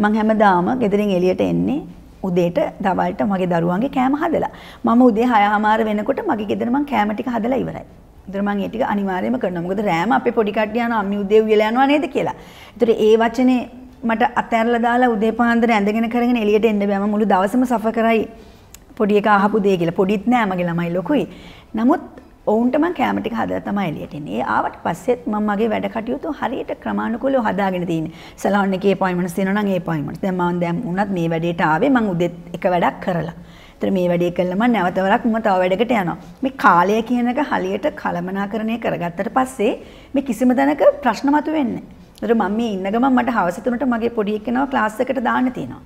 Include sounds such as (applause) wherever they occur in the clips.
මං හැමදාම ගෙදරින් එළියට එන්නේ උදේට දවල්ට මගේ දරුවන්ගේ කෑම හදලා. මම උදේ 6:00 වෙනකොට මගේ ගෙදර මං කෑම ටික හදලා ඉවරයි. ඒතර මං ඒ ටික අනිවාර්යයෙන්ම කරනවා. මොකද රෑම අපේ පොඩි කට්ටිය යනවා අම්මි උදේ උයලා යනවා නේද කියලා. ඒතර ඒ වචනේ මට අතහැරලා දාලා උදේ පාන්දර ඇඳගෙන කරගෙන එළියට එන්න බෑ. මම මුළු දවසම සෆ කරයි. පොඩි එක අහපු දේ කියලා. පොඩිත් නෑ මගේ ළමයි ලොකුයි. නමුත් ඔවුන්ට මං කැම ටික හදලා තමයි එළියට එන්නේ. ඒ ආවට පස්සෙත් මම මගේ වැඩ කටයුතු හරියට ක්‍රමානුකූලව හදාගෙන තියෙන්නේ. සලෝන් එකේ appointments තියෙනවා නම් ඒ appointments. දැන් මම දැන් උනත් මේ වැඩේට ආවේ මං උදේ එක වැඩක් කරලා. ඒතර මේ වැඩේ කළා මම නැවත වරක් මම තව වැඩකට යනවා. මේ කාලය කියන එක හරියට කලමනාකරණය කරගත්තට පස්සේ මේ කිසිම දැනක ප්‍රශ්න මතුවෙන්නේ නැහැ. ඒතර මම මේ ඉන්න ගමන් මට හවස තුනට මගේ පොඩි එක්කෙනාව ක්ලාස් එකට දාන්න තියෙනවා.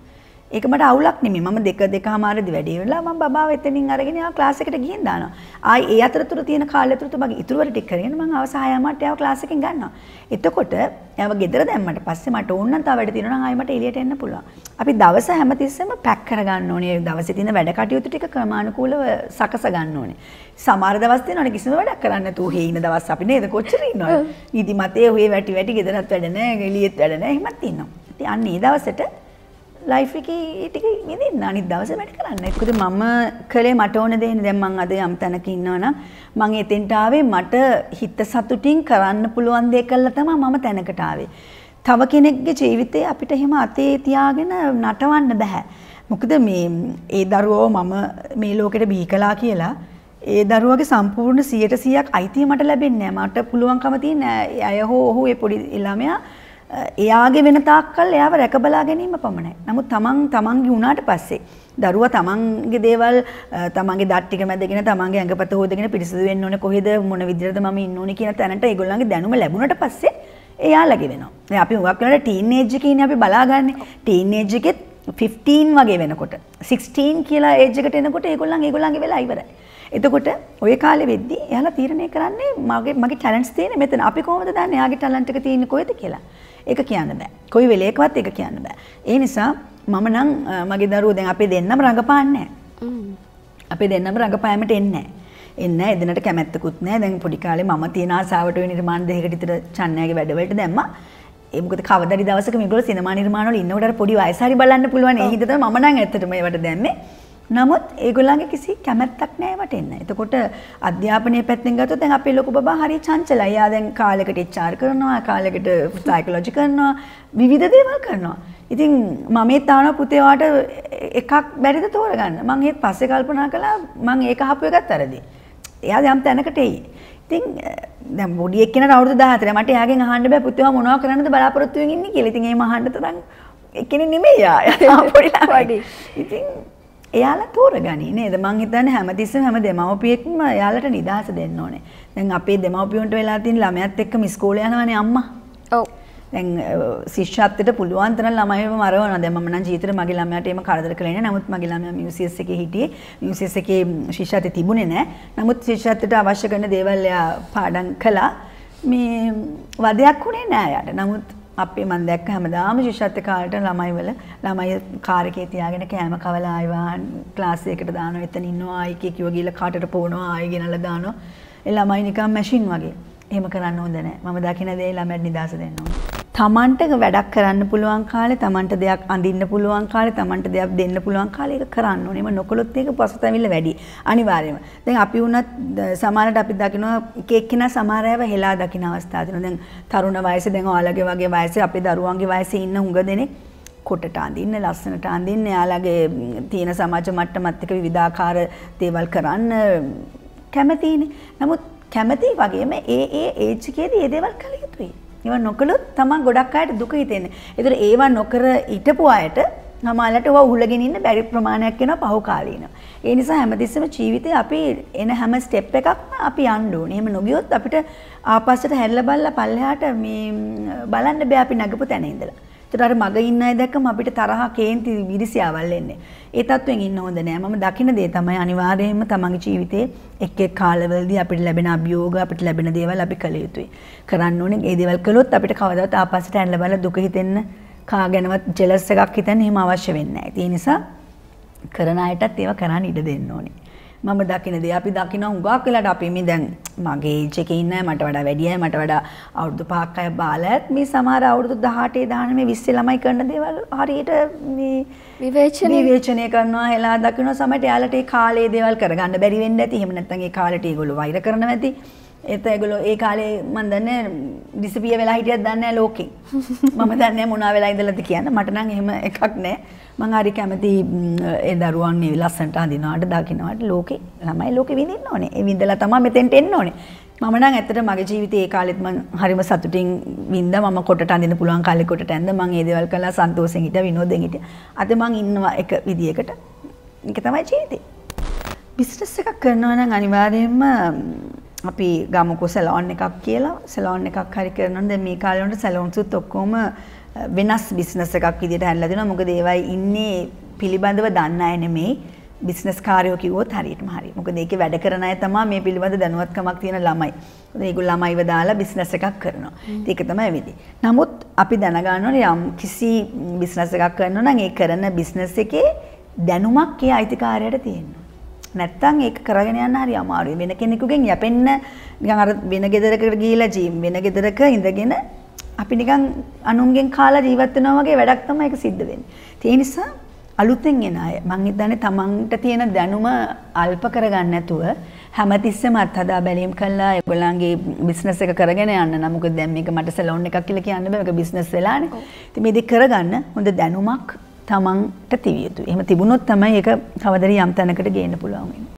ඒක මට අවුලක් නෙමෙයි. මම දෙක දෙකමාරදි වැඩේ වෙලා මම බබාව එතනින් අරගෙන ආ ක්ලාස් එකට ගිහින් දානවා. ආයි ඒ අතරතුර තියෙන කාලය අතරතුර මගේ ඉතුරු වැඩ ටික කරගෙන මම අවසහායමට යව ක්ලාස් එකෙන් ගන්නවා. එතකොට එයාව ගෙදර දැම්මට පස්සේ මට ඕන නම් තව වැඩ තියෙනවා නම් ආයි මට එළියට එන්න පුළුවන්. අපි දවස හැමතිස්සෙම පැක් කරගන්න ඕනේ. ඒ දවසේ තියෙන වැඩ කටයුතු ටික ක්‍රමානුකූලව සකස ගන්න ඕනේ. සමහර දවස් තියෙනවනේ කිසිම වැඩක් කරන්නේ නැතුව හේ ඉන්න දවස් අපි නේද කොච්චර ඉන්නවද? (laughs) නිදිමතේ හුවේ වැටි වැටි ගෙදරත් වැඩ නැහැ, එළියෙත් වැඩ නැහැ. එහෙමත් ඉන්නවා. ඉතින් අන්න ඒ දවසට ලයිෆ් එක ටික ගෙදන්න අනිත් දවස වැඩ කරන්න එක්කද මම කළේ මට ඕන දෙන්න දැන් මං අද යම් තැනක ඉන්නවා නම් මං එතෙන්ට ආවේ මට හිත සතුටින් කරන්න පුළුවන් දේ කළා තමයි මම තැනකට ආවේ. තව කෙනෙක්ගේ ජීවිතේ අපිට එහෙම අතේ තියාගෙන නටවන්න බෑ. මොකද මේ ඒ දරුවෝ මම මේ ලෝකෙට බිහි කළා කියලා ඒ දරුවගේ සම්පූර්ණ 100%ක් අයිතිය මට ලැබෙන්නේ නැහැ. මට පුළුවන්කම තියෙන අය හෝ ඔහු ඒ පොඩි ළමයා එයාගේ වෙන තාක්කල් එයාව රැකබලා ගැනීම පමණයි. නමුත් තමන් තමන්ගේ වුණාට පස්සේ දරුවා තමන්ගේ දේවල් තමන්ගේ දත් ටික මැදගෙන තමන්ගේ ඇඟපත හොදගෙන පිරිසිදු වෙන්න ඕනේ කොහෙද මොන විදිහටද මම ඉන්න ඕනේ කියන තැනට ඒගොල්ලන්ගේ දැනුම ලැබුණට පස්සේ එයාලගේ වෙනවා. දැන් අපි හුඟක් වෙලාවට ටීනේජ් එකේ ඉන්නේ අපි බලාගන්නේ. ටීනේජ් එකෙත් 15 වගේ වෙනකොට 16 කියලා ඒජ් එකට එනකොට ඒගොල්ලන් ඒගොල්ලන්ගේ වෙලා ඉවරයි. එතකොට ඔය කාලේ වෙද්දී එයාලා තීරණය කරන්නේ මගේ මගේ ටැලන්ට්ස් තියෙන්නේ මෙතන. අපි කොහොමද දන්නේ එයාගේ ටැලන්ට් එක තියෙන්නේ කොහෙද කියලා? ඒක කියන්න බෑ. කොයි වෙලේකවත් ඒක කියන්න බෑ. ඒ නිසා මම නම් මගේ දරුවෝ දැන් අපි දෙන්නම රඟපාන්නේ නැහැ. අපි දෙන්නම රඟපෑමට එන්නේ නැහැ. එන්නේ එදෙනට කැමැත්තකුත් නැහැ. දැන් පොඩි කාලේ මම තියන ආසාවට වෙන නිර්මාණ දෙකකට විතර චන්නයාගේ වැඩවලට දැම්මා. ඒ මොකද කවදරි දවසක මේගොල්ලෝ සිනමා නිර්මාණවල ඉන්නකොට පොඩි වයස හරි බලන්න පුළුවන් ඒ හින්දා තමයි මම නම් ඇත්තටම ඒවට දැම්මේ. නමුත් ඒගොල්ලන්ගේ කිසි කැමැත්තක් නැහැ වට එන්න. එතකොට අධ්‍යාපනයේ පැත්තෙන් ගත්තොත් දැන් අපේ ලොකු බබා හරි චංචලයි. එයා දැන් කාලයකට HR කරනවා, කාලයකට සයිකොලොජි කරනවා, විවිධ දේවල් කරනවා. ඉතින් මම ඒත් තාම පුතේ වාට එකක් බැරිද තෝරගන්න. මම ඒත් පස්සේ කල්පනා කළා මම ඒක අහපු එකත් අරදී. එයා යම් තැනකට එයි. ඉතින් දැන් බොඩි එක්කෙනාට අවුරුදු 14 මට එයාගෙන් අහන්න බෑ පුතේ මොනවා කරන්නද බලාපොරොත්තු වෙමින් ඉන්නේ කියලා. ඉතින් එහෙම අහන්න තරම් එක්කෙනෙක් නෙමෙයි යා. (laughs) පොඩි ළමයි. ඉතින් එයාලා තෝරගනි නේද මං හිතන්නේ හැමතිස්සෙම හැම දෙමව්පියෙක්ම එයාලට නිදහස දෙන්න ඕනේ. දැන් අපේ දෙමව්පියන්ට වෙලා තියෙන ළමයාත් එක්කම ඉස්කෝලේ යනවනේ අම්මා. දැන් ශිෂ්‍යත්වයට පුළුවන් තරම් ළමයිව මරවනවා. දැන් මම නම් ජීවිතේ මගේ ළමයාට එහෙම කරදර කළේ නැහැ. නමුත් මගේ ළමයා මියුසියස් එකේ හිටියේ. මියුසියස් එකේ ශිෂ්‍යත්වය තිබුණේ නැහැ. නමුත් ශිෂ්‍යත්වයට අවශ්‍ය කරන දේවල් එයා පාඩම් කළා. මේ වදයක් වුණේ නැහැ යාට. නමුත් අපේ මන් දැක්ක හැමදාම ශිෂ්‍යත්ව කාලේට ළමයිවල ළමයි කාර් එකේ තියාගෙන කෑම කවලා ආවා ක්ලාස් එකකට දානවා එතන ඉන්නවා ආයි කී කිව්ව ගිහලා කාටට පොවනවා ආයි ගෙනල්ලා දානවා ඒ ළමයි නිකන් මැෂින් වගේ එහෙම කරන්න හොඳ නැහැ මම දකින දේ ළමයට නිදාස දෙන්න ඕනේ තමන්ට වැඩක් කරන්න පුළුවන් කාලේ තමන්ට දෙයක් අඳින්න පුළුවන් කාලේ තමන්ට දෙයක් දෙන්න පුළුවන් කාලේ ඒක කරන්න ඕනේ. එහෙම නොකළොත් ඒක පසුතැවිල්ල වැඩි. අනිවාර්යයෙන්ම. දැන් අපි වුණත් සමහරට අපි දකිනවා එක එක්කෙනා සමහර අයව හෙලා දකින අවස්ථා දෙනවා. දැන් තරුණ වයසේ දැන් ඔයාලගේ වගේ වයසේ අපේ දරුවන්ගේ වයසේ ඉන්න හුඟ දෙනෙක් කොටට අඳින්න ලස්සනට අඳින්න යාලගේ තියෙන සමාජ මට්ටමත් එක්ක විවිධාකාර දේවල් කරන්න කැමතිනේ. නමුත් කැමති වගේම ඒ ඒ ඒජ් එකේදී ඒ දේවල් කළ යුතුයි. ඒවා නොකළොත් තමයි ගොඩක් අයට දුක හිතෙන්නේ. ඒතර ඒවා නොකර හිටපු අයට සමාලට ඔවා උහුලගෙන ඉන්න බැරි ප්‍රමාණයක් වෙනවා පහු කාලීනව. ඒ නිසා හැමතිස්සෙම ජීවිතේ අපි එන හැම ස්ටෙප් එකක්ම අපි යන්න ඕනේ. එහෙම නොගියොත් අපිට ආපස්සට හැරිලා බලලා පල්ලෙහාට මේ බලන්න බෑ අපි නගපු තැන ඉඳලා. ඒතර අර මග ඉන්න අය දැක්කම අපිට තරහ කේන්ති විරිසියාවල් එන්නේ. ඒ තත්වෙන් ඉන්න හොඳ නෑ. මම දකින දේ තමයි අනිවාර්යයෙන්ම තමන්ගේ ජීවිතේ එක් එක් කාලවලදී අපිට ලැබෙන අභියෝග, අපිට ලැබෙන දේවල් අපි කළ යුතුයි. කරන්න ඕනේ. ඒ දේවල් කළොත් අපිට කවදාවත් ආපස්සට ඇනලා බලලා දුක හිතෙන්න, කා ගැනවත් ජෙලස් එකක් හිතන්න එහෙම අවශ්‍ය වෙන්නේ නෑ. ඒ නිසා කරන අයටත් ඒවා කරන්න ඉඩ දෙන්න ඕනේ. මම දකින දේ අපි දකින හුඟක් වෙලාට අපි මේ දැන් මගේ ඒජ් එකේ ඉන්නයි මට වඩා වැඩියයි මට වඩා අවුරුදු 5ක් අය බාලත් මේ සමහර අවුරුදු 18 19 20 ළමයි කරන දේවල් හරියට මේ විවේචනය විවේචනය කරනවා එලා දකිනවා සමහරට යාලට ඒ කාලේ දේවල් කරගන්න බැරි වෙන්න ඇති එහෙම නැත්නම් ඒ කාලේට ඒගොල්ලෝ වෛර කරනවා ඇති එත ඇගොලො ඒ කාලේ මන්දන්න ඩිසපිය වෙලා හිටියත් දන්න ලෝකෙන් (laughs) මම දන්න මොනා වෙලා ඉදලද කියන්න මටනං එහෙම එකක් නෑ මං අරි කැමති ඒ දරුවන්නේ විලස්සට අදිනවාට දකිනවට ලෝකෙ ළමයි ලෝක විඳන්න ඕනේ විඳලා තමා මෙතෙන්ට එන්න ඕනේ මමන ඇතට මගේ ජීවිත ඒ කාලෙත්ම හරිම සතුටින් වින්ද ම කොට අන්න පුළුවන් කාලෙකොට ඇන්ද මං ඒදවල් කලා සන්තෝසහිට විනෝදගට අද මං ඉන්නවා එක විදිකට එක තමයි ජීවිතේ. බිස්ටස් එකක් කරනවන අනිවාර්යෙන්ම අපි ගමුකෝ සැලෝන් එකක් කියලා සැලෝන් එකක් හරි කරනවා දැන් මේ කාලේ වුණත් සැලෝන්සුත් ඔක්කොම වෙනස් බිස්නස් එකක් විදිහට හැදලා දෙනවා මොකද ඒවයි ඉන්නේ පිළිබඳව දන්න අය නෙමෙයි බිස්නස් කාරයෝ කිව්වොත් හරියටම හරි. මොකද ඒකේ වැඩ කරන අය තමයි මේ පිළිබඳ දැනුවත්කමක් තියෙන ළමයි. මොකද ඒගොල්ලෝ ළමයිව දාලා බිස්නස් එකක් කරනවා. ඒක තමයි වෙන්නේ. නමුත් අපි දැනගන්න ඕනේ යම් කිසි බිස්නස් එකක් කරනවා නම් ඒ කරන බිස්නස් එකේ දැනුමක් ඒ අයිතිකාරයට තියෙනවා. නැත්තම් ඒක කරගෙන යන්න හරි අමාරුයි. වෙන කෙනෙකුගෙන් යැපෙන්න නිකන් අර වෙන ගෙදරකට ගිහිලා ජීම් වෙන ගෙදරක ඉඳගෙන අපි නිකන් අනුන්ගෙන් කාලා ජීවත් වෙනවා වගේ වැඩක් තමයි ඒක සිද්ධ වෙන්නේ. ඒ නිසා අලුතෙන් එන අය මං හිතන්නේ තමන්ට තියෙන දැනුම අල්ප කරගන්න නැතුව හැමතිස්සෙම අත්හදා බැලීම් කළා ඒගොල්ලන්ගේ බිස්නස් එක කරගෙන යන්න නම් මොකද දැන් මේක මට සලෝන් එකක් කියලා කියන්න බෑ මේක බිස්නස් වෙලානේ. ඉතින් මේ දේ කරගන්න හොඳ දැනුමක් තමන්ට තිවිය යුතුයි. එහෙම තිබුණොත් තමයි ඒක කවදරි යම් තැනකට ගේන්න පුළුවන් වෙන්නේ.